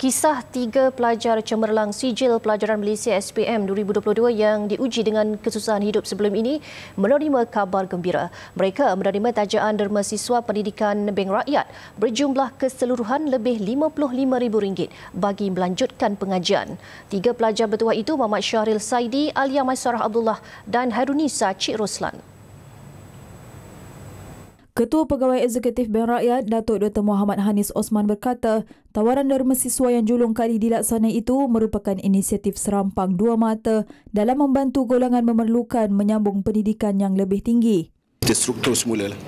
Kisah tiga pelajar cemerlang sijil pelajaran Malaysia SPM 2022 yang diuji dengan kesusahan hidup sebelum ini menerima kabar gembira. Mereka menerima tajaan derma siswa pendidikan Bank Rakyat berjumlah keseluruhan lebih RM55,000 bagi melanjutkan pengajian. Tiga pelajar bertuah itu Muhammad Syahril Saidi, Alia Maisarah Abdullah dan Harunisa Cik Roslan. Ketua Pegawai Eksekutif Bank Rakyat, Datuk Dr. Muhammad Hanis Osman berkata, tawaran derma siswa yang julung kali dilaksana itu merupakan inisiatif serampang dua mata dalam membantu golongan memerlukan menyambung pendidikan yang lebih tinggi kita struktur semula lah.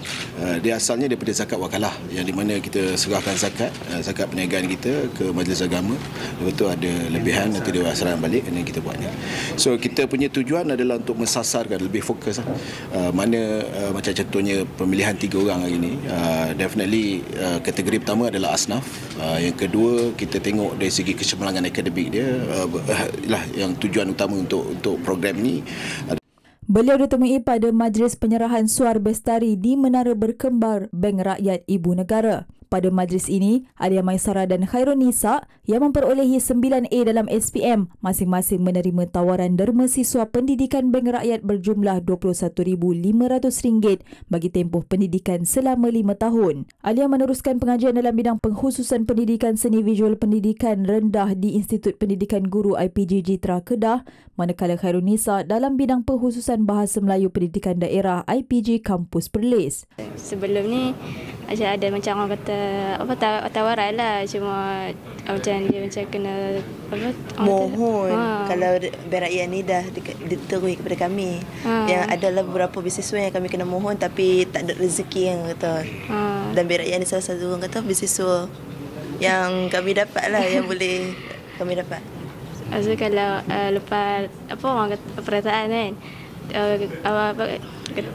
Eh, dia asalnya daripada zakat wakalah yang di mana kita serahkan zakat, eh, zakat perniagaan kita ke majlis agama. Lepas tu ada lebihan nanti dia asalan balik dan kita buat ni. So kita punya tujuan adalah untuk mensasarkan lebih fokus lah. Eh, mana macam contohnya pemilihan tiga orang hari ni. Definitely kategori pertama adalah asnaf. Yang kedua kita tengok dari segi kecemerlangan akademik dia. Lah yang tujuan utama untuk untuk program ni Beliau ditemui pada majlis penyerahan suar bestari di Menara Berkembar Bank Rakyat Ibu Negara. Pada majlis ini, Alia Maisara dan Khairul Nisa yang memperolehi 9A dalam SPM masing-masing menerima tawaran derma siswa pendidikan Bank Rakyat berjumlah RM21,500 bagi tempoh pendidikan selama 5 tahun. Alia meneruskan pengajian dalam bidang penghususan pendidikan seni visual pendidikan rendah di Institut Pendidikan Guru IPG Jitra Kedah manakala Khairul Nisa dalam bidang penghususan bahasa Melayu pendidikan daerah IPG Kampus Perlis. Sebelum ni, macam ada macam orang kata apa tawaran lah cuma ah, macam dia macam kena apa mohon kata, ha. kalau berakyat ni dah diterui kepada kami ha. yang adalah beberapa bisnesmen yang kami kena mohon tapi tak ada rezeki yang kata ha. dan berakyat ni salah satu orang kata bisnesmen yang kami dapat lah yang boleh kami dapat asyik kalau uh, lepas apa orang kata perataan kan uh, uh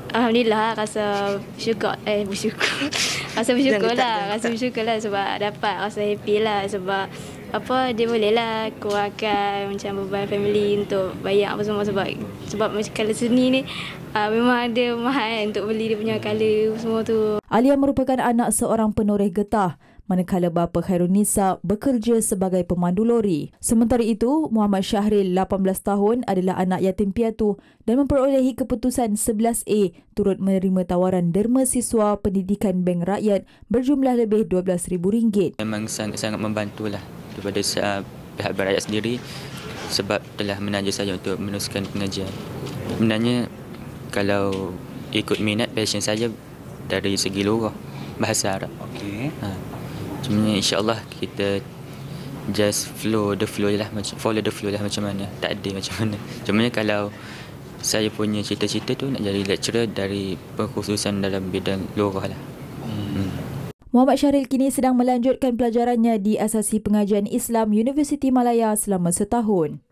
Alhamdulillah rasa syukur Eh bersyukur Rasa bersyukur lah Rasa bersyukur lah sebab dapat Rasa happy lah sebab apa dia boleh lah kurangkan macam beban family untuk bayar apa semua sebab sebab macam kalau seni ni uh, memang ada mahal untuk beli dia punya color semua tu. Alia merupakan anak seorang penoreh getah manakala bapa Khairunisa bekerja sebagai pemandu lori. Sementara itu, Muhammad Syahril, 18 tahun, adalah anak yatim piatu dan memperolehi keputusan 11A turut menerima tawaran derma siswa pendidikan bank rakyat berjumlah lebih rm ringgit. Memang sangat-sangat membantulah daripada ah, pihak bank rakyat sendiri sebab telah menanya saya untuk meneruskan pengajian. Menanya kalau ikut minat passion saya dari segi lorah bahasa Arab. Okey. Ha. Cuma insyaAllah kita just flow the flow je lah. Follow the flow lah macam mana. Tak ada macam mana. Cuma kalau saya punya cerita-cerita tu nak jadi lecturer dari perkhususan dalam bidang lorah lah. Hmm. Hmm. Muhammad Syaril kini sedang melanjutkan pelajarannya di Asasi Pengajian Islam Universiti Malaya selama setahun.